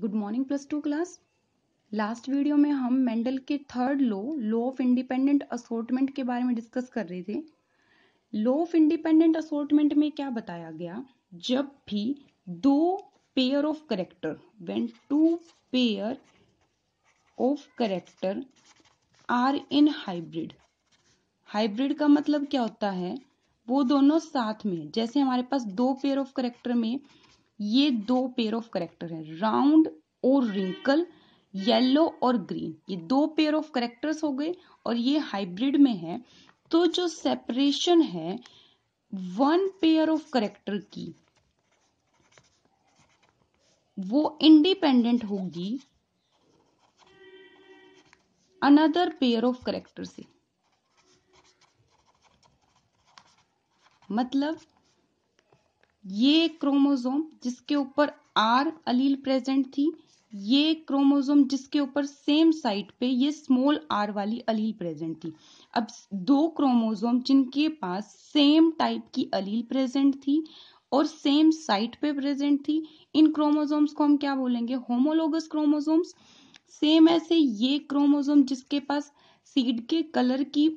good morning plus two class last video में हम Mendel के third law law of independent assortment के बारे में डिस्कस कर रहे थे लो ऑफ इंडिपेंडेंट असोर्टमेंट में क्या बताया गया जब भी दो pair of character when two pair of character are in hybrid hybrid का मतलब क्या होता है वो दोनों साथ में जैसे हमारे पास दो पेयर ऑफ करेक्टर में ये दो पेयर ऑफ करेक्टर है राउंड और रिंकल येलो और ग्रीन ये दो पेयर ऑफ करेक्टर्स हो गए और ये हाइब्रिड में है तो जो सेपरेशन है वन पेयर ऑफ करेक्टर की वो इंडिपेंडेंट होगी अनदर पेयर ऑफ करेक्टर से मतलब ये क्रोमोजोम जिसके ऊपर आर अलील प्रेजेंट थी ये क्रोमोजोम जिसके ऊपर सेम साइट पे ये स्मॉल आर वाली अलील प्रेजेंट थी अब दो क्रोमोजोम जिनके पास सेम टाइप की अलील प्रेजेंट थी और सेम साइट पे प्रेजेंट थी इन क्रोमोजोम्स को हम क्या बोलेंगे होमोलोगस क्रोमोजोम्स सेम ऐसे ये क्रोमोजोम जिसके पास सीड के कलर की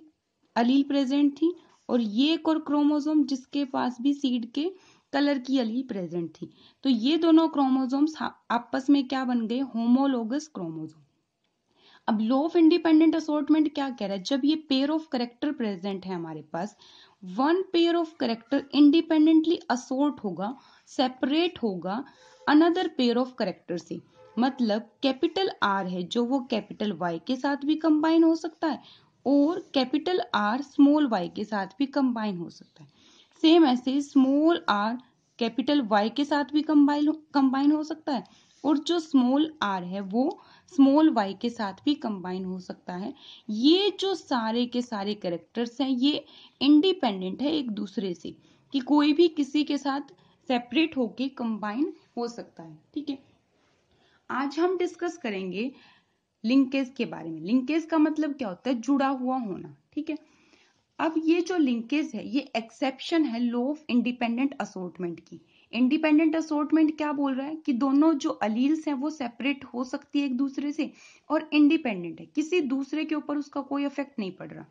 अलील प्रेजेंट थी और ये एक और क्रोमोजोम जिसके पास भी सीड के कलर की अली प्रेजेंट थी तो ये दोनों क्रोमोजोम्स आपस में क्या बन गए होमोलोगस क्रोमोजोम अब लो ऑफ इंडिपेंडेंट असोर्टमेंट क्या कह रहा है जब ये पेयर ऑफ करेक्टर प्रेजेंट है हमारे पास one pair of character independently assort होगा सेपरेट होगा अनदर पेयर ऑफ करेक्टर से मतलब कैपिटल आर है जो वो कैपिटल वाई के साथ भी कंबाइन हो सकता है और कैपिटल आर स्मॉल वाई के साथ भी कंबाइन हो सकता है सेम ऐसे स्मॉल आर कैपिटल वाई के साथ भी कंबाइन कंबाइन हो सकता है और जो स्मॉल आर है वो स्मॉल वाई के साथ भी कंबाइन हो सकता है ये जो सारे के सारे कैरेक्टर्स हैं ये इंडिपेंडेंट है एक दूसरे से कि कोई भी किसी के साथ सेपरेट होके कंबाइन हो सकता है ठीक है आज हम डिस्कस करेंगे लिंकेज के बारे में लिंकेज का मतलब क्या होता है जुड़ा हुआ होना ठीक है अब ये जो लिंकेज है ये एक्सेप्शन है लो ऑफ इंडिपेंडेंट असोर्टमेंट की इंडिपेंडेंट असोर्टमेंट क्या बोल रहा है कि दोनों जो अलील्स हैं वो सेपरेट हो सकती है एक दूसरे से और इंडिपेंडेंट है किसी दूसरे के ऊपर उसका कोई इफेक्ट नहीं पड़ रहा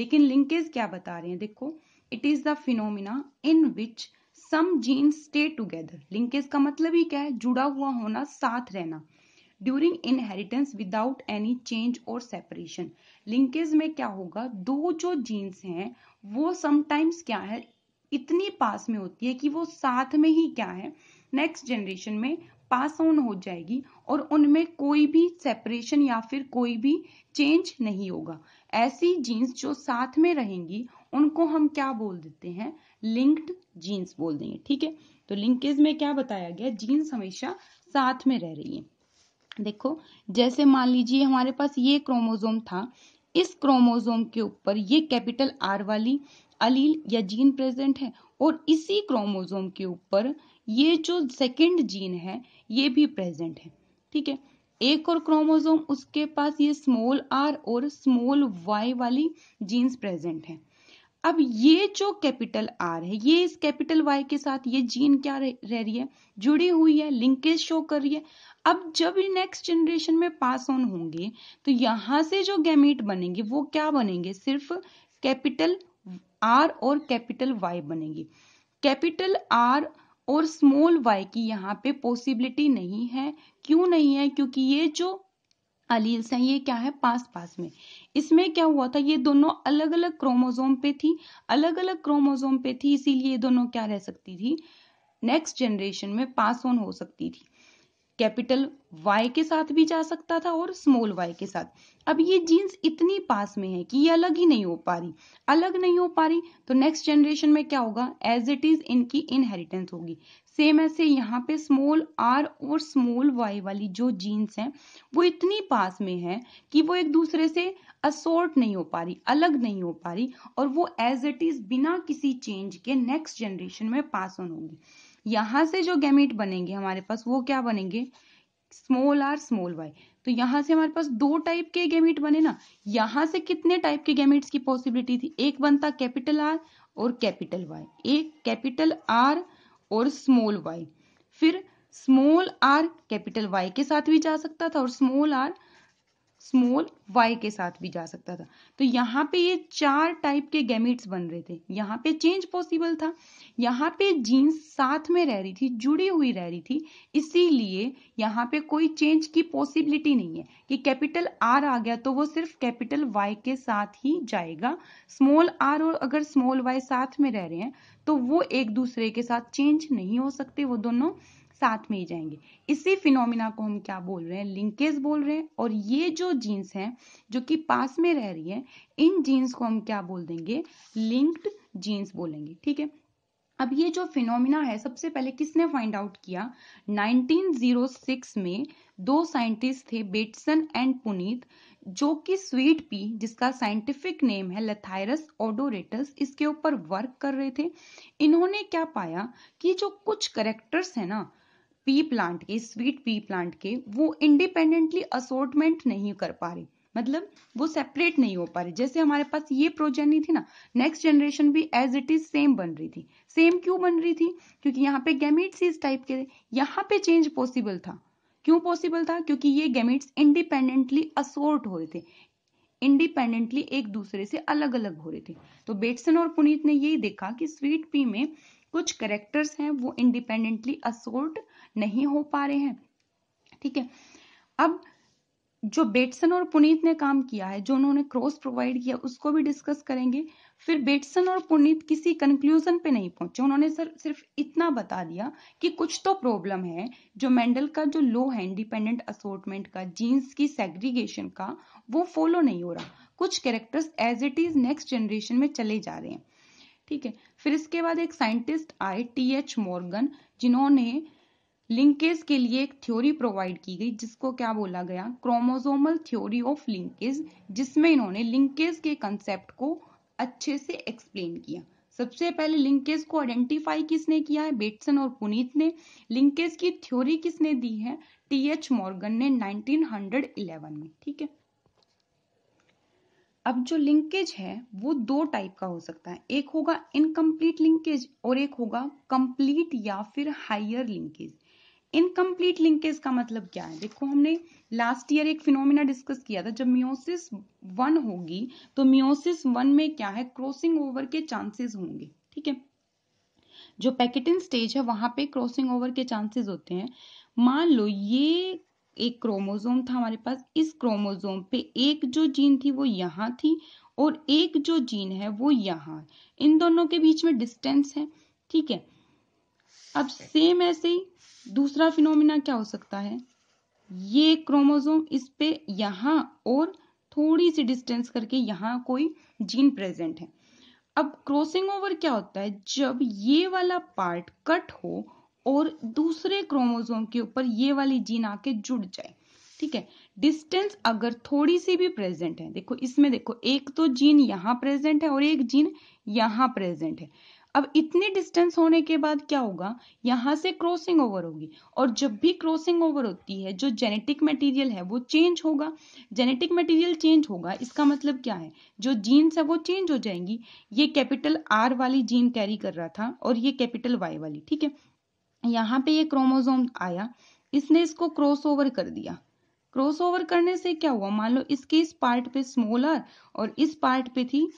लेकिन लिंकेज क्या बता रहे हैं देखो it is the phenomena in which some gene stay together linkage का मतलब ही क्या है जुड़ा हुआ होना साथ रहना during inheritance without any change और सेपरेशन लिंकेज में क्या होगा दो जो जीन्स हैं वो समटाइम्स क्या है इतनी पास में होती है कि वो साथ में ही क्या है नेक्स्ट जनरेशन में पास ऑन हो जाएगी और उनमें कोई भी सेपरेशन या फिर कोई भी चेंज नहीं होगा ऐसी जीन्स जो साथ में रहेंगी उनको हम क्या बोल देते हैं लिंक्ड जीन्स बोल देंगे ठीक है तो लिंकेज में क्या बताया गया जीन्स हमेशा साथ में रह रही है देखो जैसे मान लीजिए हमारे पास ये क्रोमोजोम था इस क्रोमोजोम के ऊपर ये कैपिटल आर वाली अलील या जीन प्रेजेंट है और इसी क्रोमोजोम के ऊपर ये जो सेकेंड जीन है ये भी प्रेजेंट है ठीक है एक और क्रोमोजोम उसके पास ये स्मॉल आर और स्मॉल वाई वाली जीन्स प्रेजेंट है अब ये जो कैपिटल आर है ये इस कैपिटल वाई के साथ ये जीन क्या रह, रही है जुड़ी हुई है लिंकेज शो कर रही है अब जब ये नेक्स्ट जनरेशन में पास ऑन होंगे तो यहाँ से जो गैमेट बनेंगे वो क्या बनेंगे सिर्फ कैपिटल आर और कैपिटल वाई बनेंगे कैपिटल आर और स्मॉल वाई की यहाँ पे पॉसिबिलिटी नहीं है क्यों नहीं है क्योंकि ये जो अलील्स हैं ये क्या है पास पास में इसमें क्या हुआ था ये दोनों अलग अलग क्रोमोजोम पे थी अलग अलग क्रोमोजोम पे थी इसीलिए ये दोनों क्या रह सकती थी नेक्स्ट जनरेशन में पास ऑन हो सकती थी कैपिटल वाई के साथ भी जा सकता था और स्मॉल वाई के साथ अब ये जीन्स इतनी पास में है कि ये अलग ही नहीं हो पा रही अलग नहीं हो पा रही तो नेक्स्ट जनरेशन में क्या होगा एज इट इज इनकी इनहेरिटेंस होगी सेम ऐसे यहाँ पे स्मॉल आर और स्मॉल वाई वाली जो जीन्स हैं वो इतनी पास में है कि वो एक दूसरे से असोर्ट नहीं हो पा रही अलग नहीं हो पा रही और वो एज इट इज बिना किसी चेंज के नेक्स्ट जनरेशन में पास ऑन होगी यहाँ से जो गैमेट बनेंगे हमारे पास वो क्या बनेंगे स्मॉल आर स्मॉल वाई तो यहाँ से हमारे पास दो टाइप के गैमेट बने ना यहाँ से कितने टाइप के गैमेट्स की पॉसिबिलिटी थी एक बनता कैपिटल आर और कैपिटल वाई एक कैपिटल आर और स्मॉल वाई फिर स्मॉल आर कैपिटल वाई के साथ भी जा सकता था और स्मॉल आर स्मॉल वाई के साथ भी जा सकता था तो यहाँ पे ये चार टाइप के गैमिट्स बन रहे थे यहाँ पे चेंज पॉसिबल था यहाँ पे जीन्स साथ में रह रही थी जुड़ी हुई रह रही थी इसीलिए यहाँ पे कोई चेंज की पॉसिबिलिटी नहीं है कि कैपिटल आर आ गया तो वो सिर्फ कैपिटल वाई के साथ ही जाएगा स्मॉल आर और अगर स्मॉल वाई साथ में रह रहे हैं तो वो एक दूसरे के साथ चेंज नहीं हो सकते वो दोनों साथ में ही जाएंगे इसी फिनोमिना को हम क्या बोल रहे हैं लिंकेज बोल रहे हैं और ये जो जीन्स हैं जो कि पास में रह रही हैं इन जीन्स को हम क्या बोल देंगे लिंक्ड जीन्स बोलेंगे ठीक है अब ये जो फिनोमिना है सबसे पहले किसने फाइंड आउट किया 1906 में दो साइंटिस्ट थे बेटसन एंड पुनीत जो कि स्वीट पी जिसका साइंटिफिक नेम है लथायरस ओडोरेटस इसके ऊपर वर्क कर रहे थे इन्होंने क्या पाया कि जो कुछ करेक्टर्स है ना पी प्लांट के स्वीट पी प्लांट के वो इंडिपेंडेंटली असोर्टमेंट नहीं कर पा रहे मतलब वो सेपरेट नहीं हो पा रही जैसे हमारे पास ये प्रोजेनी थी ना नेक्स्ट जनरेशन भी एज इट इज सेम बन रही थी सेम क्यों बन रही थी क्योंकि यहाँ पे गैमिट्स इस टाइप के यहाँ पे चेंज पॉसिबल था क्यों पॉसिबल था क्योंकि ये गैमिट्स इंडिपेंडेंटली असोर्ट हो रहे थे इंडिपेंडेंटली एक दूसरे से अलग अलग हो रहे थे तो बेटसन और पुनीत ने यही देखा कि स्वीट पी में कुछ करेक्टर्स हैं वो इंडिपेंडेंटली असोर्ट नहीं हो पा रहे हैं ठीक है अब जो बेटसन और पुनीत ने काम किया है जो उन्होंने क्रॉस प्रोवाइड किया उसको भी डिस्कस करेंगे फिर बेटसन और पुनीत किसी कंक्लूजन पे नहीं पहुंचे उन्होंने सर सिर्फ इतना बता दिया कि कुछ तो प्रॉब्लम है जो मेंडल का जो लो है इंडिपेंडेंट असोर्टमेंट का जीन्स की सेग्रीगेशन का वो फॉलो नहीं हो रहा कुछ characters as it is next generation में चले जा रहे हैं ठीक है फिर इसके बाद एक साइंटिस्ट आए टी एच मॉर्गन जिन्होंने लिंकेज के लिए एक थ्योरी प्रोवाइड की गई जिसको क्या बोला गया क्रोमोजोमल थ्योरी ऑफ लिंकेज जिसमें इन्होंने लिंकेज के कंसेप्ट को अच्छे से एक्सप्लेन किया सबसे पहले लिंकेज को आइडेंटिफाई किसने किया है बेटसन और पुनीत ने लिंकेज की थ्योरी किसने दी है टी एच मॉर्गन ने 1911 में ठीक है अब जो लिंकेज है वो दो टाइप का हो सकता है एक होगा इनकम्प्लीट लिंकेज और एक होगा कंप्लीट या फिर हायर लिंकेज इनकम्प्लीट लिंकेज का मतलब क्या है देखो हमने लास्ट ईयर एक फिनोमिना डिस्कस किया था जब मियोसिस वन होगी तो मियोसिस वन में क्या है क्रॉसिंग ओवर के चांसेस होंगे ठीक है जो पैकेटिन स्टेज है वहां पे क्रॉसिंग ओवर के चांसेस होते हैं मान लो ये एक क्रोमोजोम था हमारे पास इस क्रोमोजोम पे एक जो जीन थी वो यहाँ थी और एक जो जीन है वो यहाँ इन दोनों के बीच में डिस्टेंस है ठीक है अब सेम ऐसे ही दूसरा फिनोमिना क्या हो सकता है ये क्रोमोजोम इस पे यहाँ और थोड़ी सी डिस्टेंस करके यहाँ कोई जीन प्रेजेंट है अब क्रॉसिंग ओवर क्या होता है जब ये वाला पार्ट कट हो और दूसरे क्रोमोजोम के ऊपर ये वाली जीन आके जुड़ जाए ठीक है डिस्टेंस अगर थोड़ी सी भी प्रेजेंट है देखो इसमें देखो एक तो जीन यहाँ प्रेजेंट है और एक जीन यहाँ प्रेजेंट है अब इतनी डिस्टेंस होने के बाद क्या होगा यहाँ से क्रॉसिंग ओवर होगी और जब भी क्रॉसिंग ओवर होती है जो जेनेटिक मटेरियल है वो चेंज होगा जेनेटिक मटेरियल चेंज होगा इसका मतलब क्या है जो जीन्स है वो चेंज हो जाएंगी ये कैपिटल आर वाली जीन कैरी कर रहा था और ये कैपिटल वाई वाली ठीक है यहाँ पे ये क्रोमोजोम आया इसने इसको क्रॉस ओवर कर दिया क्रॉस ओवर करने से क्या हुआ मान लो इसके इस पार्ट पे स्मॉल आर और इस पार्ट पे थी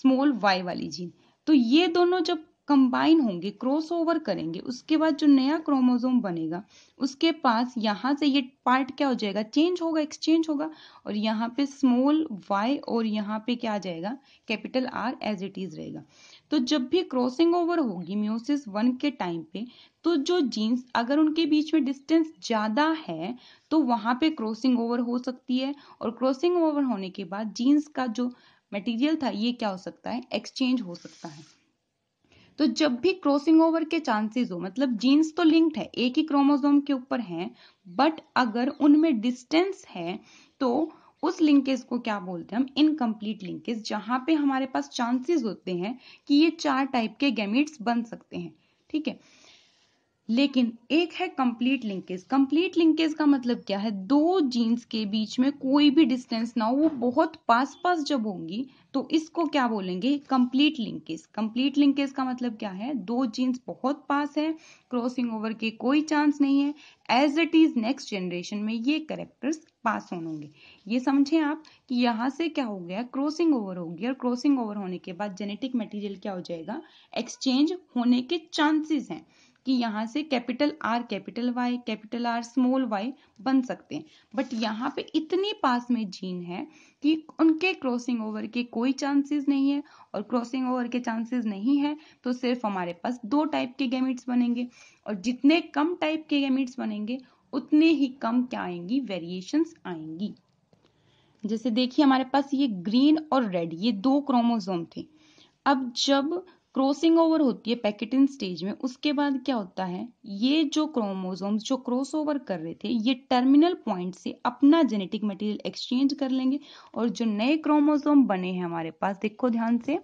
स्मॉल वाई वाली जीन तो ये दोनों जब कंबाइन होंगे क्रॉस ओवर करेंगे उसके बाद जो नया क्रोमोजोम बनेगा उसके पास यहाँ से ये पार्ट क्या हो जाएगा चेंज होगा एक्सचेंज होगा और यहाँ पे स्मॉल वाई और यहाँ पे क्या आ जाएगा capital R as it is रहेगा तो जब भी क्रॉसिंग ओवर होगी म्यूसिस वन के टाइम पे तो जो जीन्स अगर उनके बीच में डिस्टेंस ज़्यादा है तो वहां पे क्रॉसिंग ओवर हो सकती है और क्रॉसिंग ओवर होने के बाद जीन्स का जो मटेरियल था ये क्या हो सकता है एक्सचेंज हो सकता है तो जब भी क्रॉसिंग ओवर के चांसेस हो मतलब जीन्स तो लिंक्ड है एक ही क्रोमोसोम के ऊपर है बट अगर उनमें डिस्टेंस है तो उस लिंकेज को क्या बोलते हैं हम इनकम्प्लीट लिंकेज जहां पे हमारे पास चांसेस होते हैं कि ये चार टाइप के गैमिट्स बन सकते हैं ठीक है लेकिन एक है कंप्लीट लिंकेज कंप्लीट लिंकेज का मतलब क्या है दो जीन्स के बीच में कोई भी डिस्टेंस ना हो वो बहुत पास पास जब होंगी तो इसको क्या बोलेंगे कंप्लीट लिंकेज कंप्लीट लिंकेज का मतलब क्या है दो जीन्स बहुत पास है क्रॉसिंग ओवर के कोई चांस नहीं है as it is next generation में ये करेक्टर्स पास होंगे ये समझे आप कि यहाँ से क्या हो गया क्रॉसिंग ओवर होगी और क्रॉसिंग ओवर होने के बाद जेनेटिक मटेरियल क्या हो जाएगा एक्सचेंज होने के चांसेस हैं कि यहाँ से capital R capital Y capital R small Y बन सकते हैं बट यहाँ पे इतने पास में जीन है कि उनके क्रॉसिंग ओवर के कोई चांसेस नहीं है और क्रॉसिंग ओवर के चांसेस नहीं है तो सिर्फ हमारे पास दो टाइप के गैमिट्स बनेंगे और जितने कम टाइप के गैमिट्स बनेंगे उतने ही कम क्या आएंगी वेरिएशंस आएंगी जैसे देखिए हमारे पास ये ग्रीन और रेड ये दो क्रोमोजोम थे अब जब क्रॉसिंग ओवर होती है पैकेटिंग स्टेज में उसके बाद क्या होता है ये जो क्रोमोजोम जो क्रॉस ओवर कर रहे थे ये टर्मिनल पॉइंट से अपना जेनेटिक मटेरियल एक्सचेंज कर लेंगे और जो नए क्रोमोजोम बने हैं हमारे पास देखो ध्यान से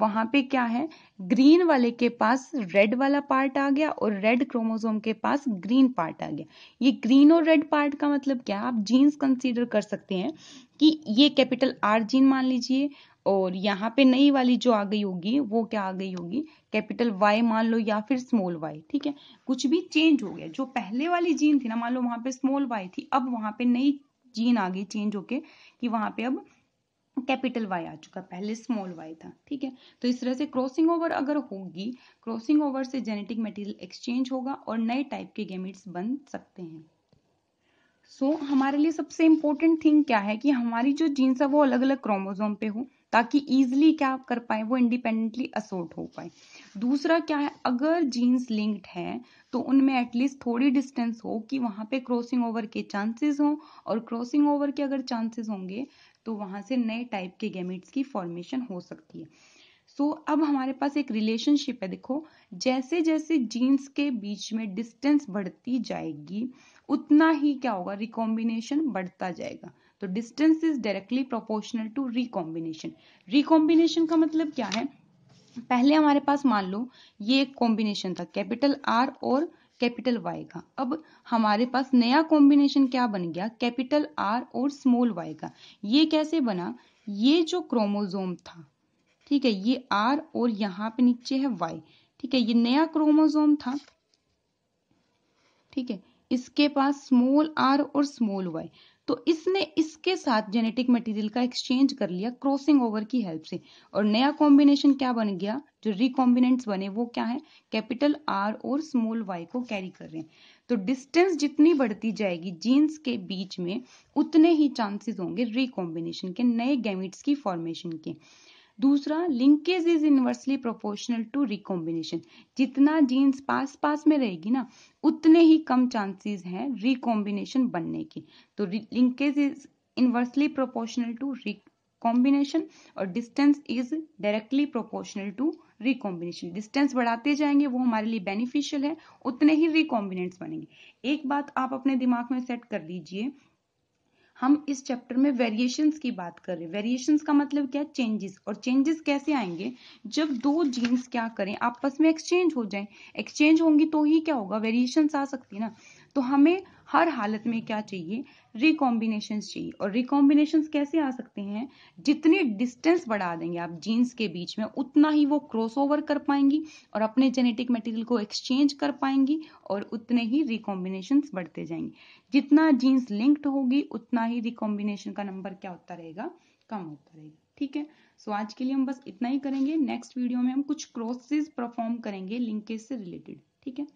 वहां पे क्या है ग्रीन वाले के पास रेड वाला पार्ट आ गया और रेड क्रोमोजोम के पास ग्रीन पार्ट आ गया ये ग्रीन और रेड पार्ट का मतलब क्या आप जीन्स कंसिडर कर सकते हैं कि ये कैपिटल आर जीन मान लीजिए और यहाँ पे नई वाली जो आ गई होगी वो क्या आ गई होगी कैपिटल वाई मान लो या फिर स्मॉल वाई ठीक है कुछ भी चेंज हो गया जो पहले वाली जीन थी ना मान लो वहां पे स्मॉल वाई थी अब वहां पे नई जीन आ गई चेंज होके कि वहां पे अब कैपिटल वाई आ चुका पहले स्मॉल वाई था ठीक है तो इस तरह से क्रॉसिंग ओवर अगर होगी क्रॉसिंग ओवर से जेनेटिक मटेरियल एक्सचेंज होगा और नए टाइप के गेमिट्स बन सकते हैं सो so, हमारे लिए सबसे इम्पोर्टेंट थिंग क्या है कि हमारी जो जीन्स है वो अलग अलग क्रोमोजोम पे हो ताकि ईजिली क्या आप कर पाए वो इंडिपेंडेंटली असोर्ट हो पाए दूसरा क्या है अगर जीन्स लिंक्ड है तो उनमें एटलीस्ट थोड़ी डिस्टेंस हो कि वहां पे क्रॉसिंग ओवर के चांसेस हो और क्रॉसिंग ओवर के अगर चांसेस होंगे तो वहां से नए टाइप के गेमिट्स की फॉर्मेशन हो सकती है सो so, अब हमारे पास एक रिलेशनशिप है देखो जैसे जैसे जीन्स के बीच में डिस्टेंस बढ़ती जाएगी उतना ही क्या होगा रिकॉम्बिनेशन बढ़ता जाएगा तो distance is directly proportional to recombination recombination का मतलब क्या है पहले हमारे पास मान लो ये एक कॉम्बिनेशन था कैपिटल आर और कैपिटल वाई का अब हमारे पास नया कॉम्बिनेशन क्या बन गया कैपिटल आर और स्मॉल वाई का ये कैसे बना ये जो क्रोमोजोम था ठीक है ये आर और यहाँ पे नीचे है वाई ठीक है ये नया क्रोमोजोम था ठीक है इसके पास स्मॉल आर और स्मॉल वाई तो इसने इसके साथ जेनेटिक मटेरियल का एक्सचेंज कर लिया क्रॉसिंग ओवर की हेल्प से और नया कॉम्बिनेशन क्या बन गया जो रिकॉम्बिनेंट्स बने वो क्या है कैपिटल आर और स्मॉल वाई को कैरी कर रहे हैं तो डिस्टेंस जितनी बढ़ती जाएगी जीन्स के बीच में उतने ही चांसेस होंगे रिकॉम्बिनेशन के नए गैमिट्स की फॉर्मेशन के दूसरा linkage is inversely proportional to recombination जितना जीन्स पास पास में रहेगी ना उतने ही कम चांसेस हैं रिकॉम्बिनेशन बनने की तो linkage is inversely proportional to recombination और distance is directly proportional to recombination distance बढ़ाते जाएंगे वो हमारे लिए बेनिफिशियल है उतने ही रिकॉम्बिनेंट्स बनेंगे एक बात आप अपने दिमाग में सेट कर लीजिए हम इस चैप्टर में वेरिएशंस की बात कर रहे हैं वेरिएशंस का मतलब क्या है चेंजेस और चेंजेस कैसे आएंगे जब दो जीन्स क्या करें आपस में एक्सचेंज हो जाएं एक्सचेंज होंगी तो ही क्या होगा वेरिएशंस आ सकती है ना तो हमें हर हालत में क्या चाहिए रिकॉम्बिनेशन चाहिए और रिकॉम्बिनेशन कैसे आ सकते हैं जितने डिस्टेंस बढ़ा देंगे आप जीन्स के बीच में उतना ही वो क्रॉस ओवर कर पाएंगी और अपने जेनेटिक मटेरियल को एक्सचेंज कर पाएंगी और उतने ही रिकॉम्बिनेशन बढ़ते जाएंगे जितना जीन्स लिंक्ड होगी उतना ही रिकॉम्बिनेशन का नंबर क्या होता रहेगा कम होता रहेगा ठीक है सो आज के लिए हम बस इतना ही करेंगे नेक्स्ट वीडियो में हम कुछ क्रोसेस परफॉर्म करेंगे लिंकेज से रिलेटेड ठीक है